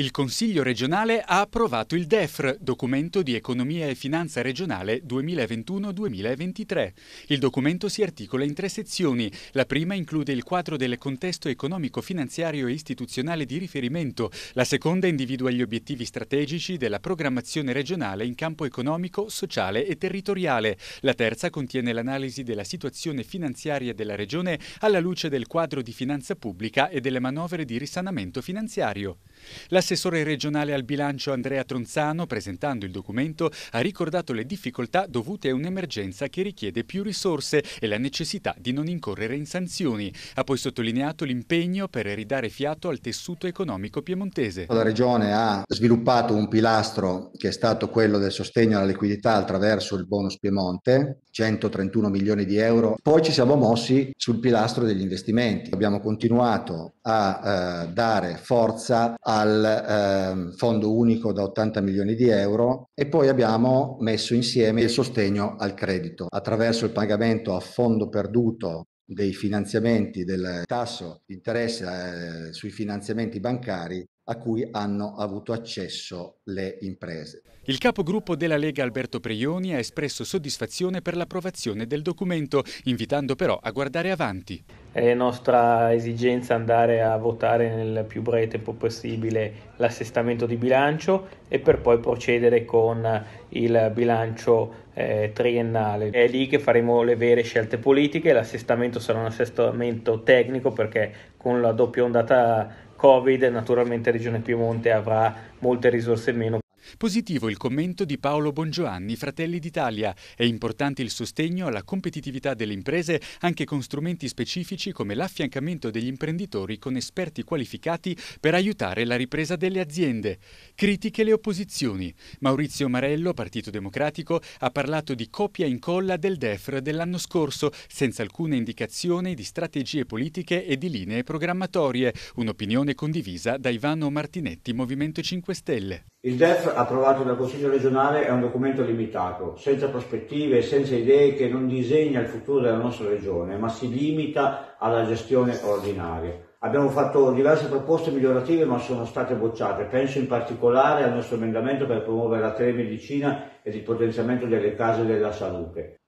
Il Consiglio regionale ha approvato il DEFR, documento di economia e finanza regionale 2021-2023. Il documento si articola in tre sezioni. La prima include il quadro del contesto economico, finanziario e istituzionale di riferimento. La seconda individua gli obiettivi strategici della programmazione regionale in campo economico, sociale e territoriale. La terza contiene l'analisi della situazione finanziaria della regione alla luce del quadro di finanza pubblica e delle manovre di risanamento finanziario. La L'assessore regionale al bilancio Andrea Tronzano, presentando il documento, ha ricordato le difficoltà dovute a un'emergenza che richiede più risorse e la necessità di non incorrere in sanzioni. Ha poi sottolineato l'impegno per ridare fiato al tessuto economico piemontese. La Regione ha sviluppato un pilastro che è stato quello del sostegno alla liquidità attraverso il bonus Piemonte, 131 milioni di euro. Poi ci siamo mossi sul pilastro degli investimenti. Abbiamo continuato a eh, dare forza al eh, fondo unico da 80 milioni di euro e poi abbiamo messo insieme il sostegno al credito attraverso il pagamento a fondo perduto dei finanziamenti del tasso di interesse eh, sui finanziamenti bancari a cui hanno avuto accesso le imprese. Il capogruppo della Lega Alberto Preioni ha espresso soddisfazione per l'approvazione del documento, invitando però a guardare avanti. È nostra esigenza andare a votare nel più breve tempo possibile l'assestamento di bilancio e per poi procedere con il bilancio eh, triennale. È lì che faremo le vere scelte politiche, l'assestamento sarà un assestamento tecnico perché con la doppia ondata Covid, naturalmente Regione Piemonte avrà molte risorse in meno Positivo il commento di Paolo Bongioanni, Fratelli d'Italia. È importante il sostegno alla competitività delle imprese anche con strumenti specifici come l'affiancamento degli imprenditori con esperti qualificati per aiutare la ripresa delle aziende. Critiche le opposizioni. Maurizio Marello, Partito Democratico, ha parlato di copia e incolla del DEFR dell'anno scorso, senza alcuna indicazione di strategie politiche e di linee programmatorie, un'opinione condivisa da Ivano Martinetti, Movimento 5 Stelle. Il DEF approvato dal Consiglio regionale è un documento limitato, senza prospettive e senza idee che non disegna il futuro della nostra regione, ma si limita alla gestione ordinaria. Abbiamo fatto diverse proposte migliorative ma sono state bocciate. Penso in particolare al nostro emendamento per promuovere la telemedicina ed il potenziamento delle case della salute.